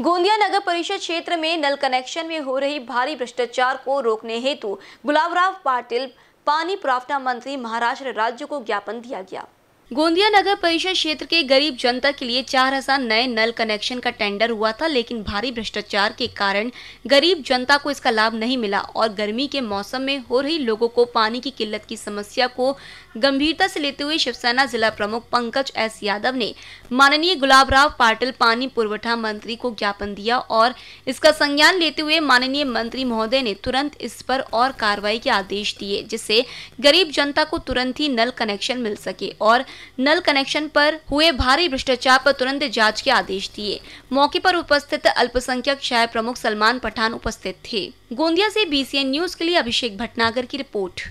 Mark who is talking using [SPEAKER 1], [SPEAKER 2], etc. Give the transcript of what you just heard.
[SPEAKER 1] गोंदिया नगर परिषद क्षेत्र में नल कनेक्शन में हो रही भारी भ्रष्टाचार को रोकने हेतु गुलाबराव पाटिल पानी प्रावना मंत्री महाराष्ट्र राज्य को ज्ञापन दिया गया गोंदिया नगर परिषद क्षेत्र के गरीब जनता के लिए 4000 नए नल कनेक्शन का टेंडर हुआ था लेकिन भारी भ्रष्टाचार के कारण गरीब जनता को इसका लाभ नहीं मिला और गर्मी के मौसम में हो रही लोगों को पानी की किल्लत की समस्या को गंभीरता से लेते हुए शिवसेना जिला प्रमुख पंकज एस यादव ने माननीय गुलाब राव पाटिल पानी पुरवठा मंत्री को ज्ञापन दिया और इसका संज्ञान लेते हुए माननीय मंत्री महोदय ने तुरंत इस पर और कार्रवाई के आदेश दिए जिससे गरीब जनता को तुरंत ही नल कनेक्शन मिल सके और नल कनेक्शन पर हुए भारी भ्रष्टाचार पर तुरंत जांच के आदेश दिए मौके पर उपस्थित अल्पसंख्यक शहर प्रमुख सलमान पठान उपस्थित थे गोंदिया से बीसीएन न्यूज के लिए अभिषेक भटनागर की रिपोर्ट